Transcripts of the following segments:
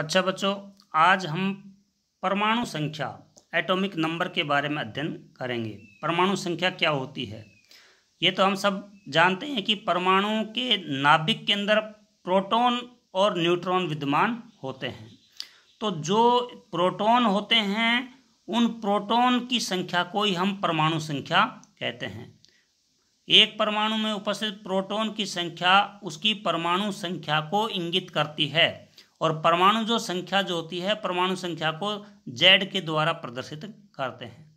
अच्छा बच्चों आज हम परमाणु संख्या एटॉमिक नंबर के बारे में अध्ययन करेंगे परमाणु संख्या क्या होती है ये तो हम सब जानते हैं कि परमाणु के नाभिक के अंदर प्रोटॉन और न्यूट्रॉन विद्यमान होते हैं तो जो प्रोटॉन होते हैं उन प्रोटॉन की संख्या को ही हम परमाणु संख्या कहते हैं एक परमाणु में उपस्थित प्रोटॉन की संख्या उसकी परमाणु संख्या को इंगित करती है और परमाणु जो संख्या जो होती है परमाणु संख्या को जेड के द्वारा प्रदर्शित करते हैं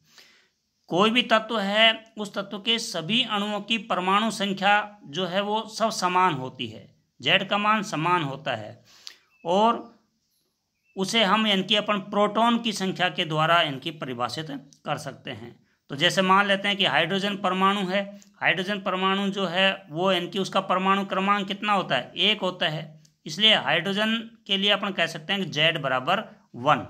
कोई भी तत्व है उस तत्व के सभी अणुओं की परमाणु संख्या जो है वो सब समान होती है जेड का मान समान होता है और उसे हम यानी कि अपन प्रोटॉन की संख्या के द्वारा इनकी परिभाषित कर सकते हैं तो जैसे मान लेते हैं कि हाइड्रोजन परमाणु है हाइड्रोजन परमाणु जो है वो यानी कि उसका परमाणु क्रमांक कितना होता है एक होता है इसलिए हाइड्रोजन के लिए अपन कह सकते हैं कि जेड बराबर वन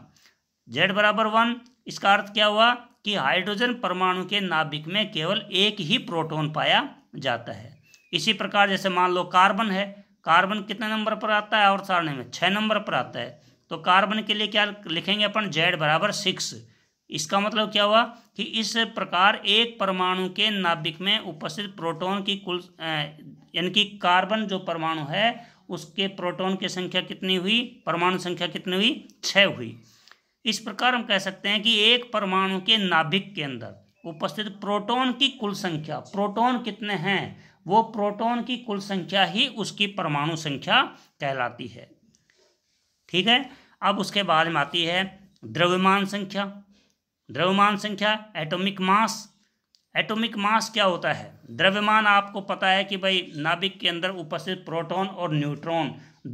जेड बराबर वन इसका अर्थ क्या हुआ कि हाइड्रोजन परमाणु के नाभिक में केवल एक ही प्रोटोन पाया जाता है इसी प्रकार जैसे मान लो कार्बन है कार्बन कितने नंबर पर आता है और सारणी में छः नंबर पर आता है तो कार्बन के लिए क्या लिखेंगे अपन जेड बराबर सिक्स इसका मतलब क्या हुआ कि इस प्रकार एक परमाणु के नाभिक में उपस्थित प्रोटॉन की कुल यानी कि कार्बन जो परमाणु है उसके प्रोटॉन की संख्या कितनी हुई परमाणु संख्या कितनी हुई छः हुई इस प्रकार हम कह सकते हैं कि एक परमाणु के नाभिक के अंदर उपस्थित प्रोटॉन की कुल संख्या प्रोटॉन कितने हैं वो प्रोटॉन की कुल संख्या ही उसकी परमाणु संख्या कहलाती है ठीक है अब उसके बाद में आती है द्रव्यमान संख्या द्रव्यमान संख्या एटॉमिक मास एटॉमिक मास क्या होता है द्रव्यमान आपको पता है कि भाई नाभिक के अंदर उपस्थित प्रोटॉन और न्यूट्रॉन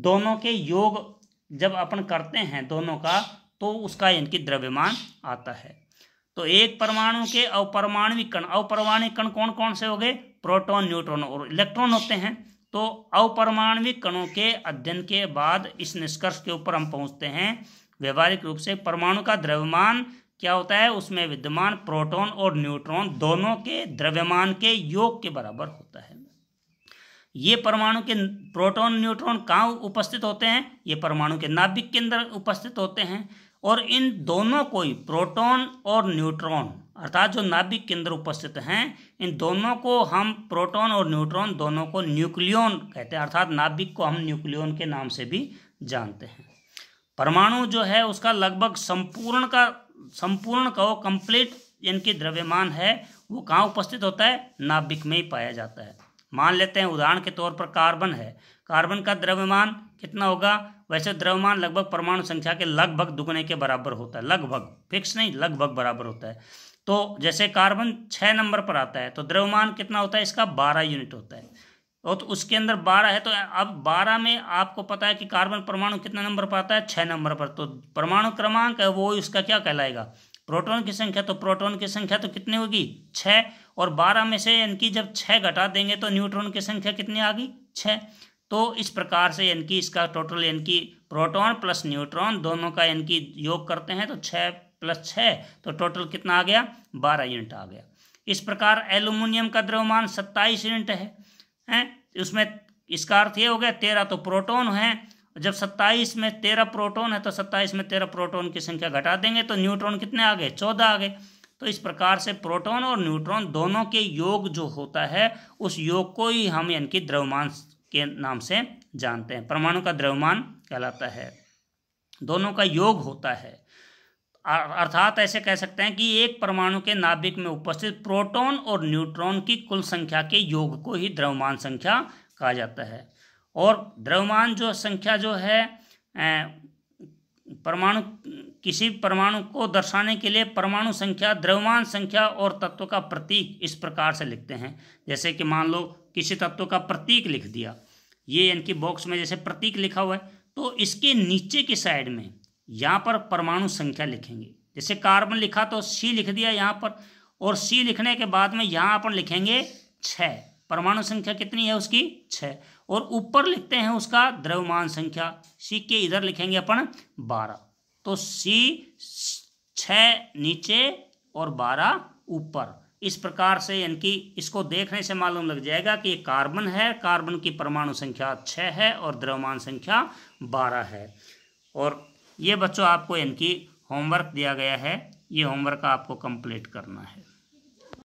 दोनों के योग जब अपन करते हैं दोनों का तो उसका इनकी द्रव्यमान आता है तो एक परमाणु के अवपरमाणविक कण अवपरमाणिक कण कौन कौन से हो गए प्रोटोन न्यूट्रॉन और इलेक्ट्रॉन होते हैं तो अवपरमाणविक कणों के अध्ययन के बाद इस निष्कर्ष के ऊपर हम पहुंचते हैं व्यवहारिक रूप से परमाणु का द्रव्यमान क्या होता है उसमें विद्यमान प्रोटॉन और न्यूट्रॉन दोनों के द्रव्यमान के योग के बराबर होता है ये परमाणु के प्रोटॉन न्यूट्रॉन कहाँ उपस्थित होते हैं ये परमाणु के नाभिक के अंदर उपस्थित होते हैं और इन दोनों को ही प्रोटॉन और न्यूट्रॉन अर्थात जो नाभिक के अंदर उपस्थित हैं इन दोनों को हम प्रोटॉन और न्यूट्रॉन दोनों को न्यूक्लियन कहते हैं अर्थात नाभिक को हम न्यूक्लियन के नाम से भी जानते हैं परमाणु जो है उसका लगभग संपूर्ण का संपूर्ण कहो कंप्लीट इनकी द्रव्यमान है वो कहाँ उपस्थित होता है नाभिक में ही पाया जाता है मान लेते हैं उदाहरण के तौर पर कार्बन है कार्बन का द्रव्यमान कितना होगा वैसे द्रव्यमान लगभग परमाणु संख्या के लगभग दुगने के बराबर होता है लगभग फिक्स नहीं लगभग बराबर होता है तो जैसे कार्बन छः नंबर पर आता है तो द्रव्यमान कितना होता है इसका बारह यूनिट होता है और तो उसके अंदर बारह है तो अब बारह में आपको पता है कि कार्बन परमाणु कितना नंबर पर आता है छः नंबर पर तो परमाणु क्रमांक है वो उसका क्या कहलाएगा प्रोटॉन की संख्या तो प्रोटॉन की संख्या तो कितनी होगी छः और बारह में से इनकी जब छः घटा देंगे तो न्यूट्रॉन की संख्या कितनी आ गई छः तो इस प्रकार से इनकी इसका टोटल इनकी कि प्रोटॉन प्लस न्यूट्रॉन दोनों का इनकी कि योग करते हैं तो छः प्लस छः तो टोटल कितना आ गया बारह यूनिट आ गया इस प्रकार एल्यूमिनियम का द्रव्यमान सत्ताईस यूनिट है हैं उसमें इसका अर्थ ये हो गया तेरह तो प्रोटोन है जब सत्ताईस में तेरह प्रोटोन है तो सत्ताईस में तेरह प्रोटोन की संख्या घटा देंगे तो न्यूट्रॉन कितने आ गए चौदह आ गए तो इस प्रकार से प्रोटॉन और न्यूट्रॉन दोनों के योग जो होता है उस योग को ही हम यानी कि द्रव्यमान के नाम से जानते हैं परमाणु का द्रव्यमान कहलाता है दोनों का योग होता है अर्थात ऐसे कह सकते हैं कि एक परमाणु के नाभिक में उपस्थित प्रोटॉन और न्यूट्रॉन की कुल संख्या के योग को ही द्रव्यमान संख्या कहा जाता है और द्रव्यमान जो संख्या जो है परमाणु किसी परमाणु को दर्शाने के लिए परमाणु संख्या द्रव्यमान संख्या और तत्व का प्रतीक इस प्रकार से लिखते हैं जैसे कि मान लो किसी तत्व का प्रतीक लिख दिया ये यानी कि बॉक्स में जैसे प्रतीक लिखा हुआ है तो इसके नीचे की साइड में यहाँ पर परमाणु संख्या लिखेंगे जैसे कार्बन लिखा तो सी लिख दिया यहाँ पर और सी लिखने के बाद में यहाँ अपन लिखेंगे छ परमाणु संख्या कितनी है उसकी छ और ऊपर लिखते हैं उसका द्रव्यमान संख्या सी के इधर लिखेंगे अपन बारह तो सी छ नीचे और बारह ऊपर इस प्रकार से यानी कि इसको देखने से मालूम लग जाएगा कि ये कार्बन है कार्बन की परमाणु संख्या छः है और द्रव्यमान संख्या बारह है और ये बच्चों आपको इनकी होमवर्क दिया गया है ये होमवर्क आपको कंप्लीट करना है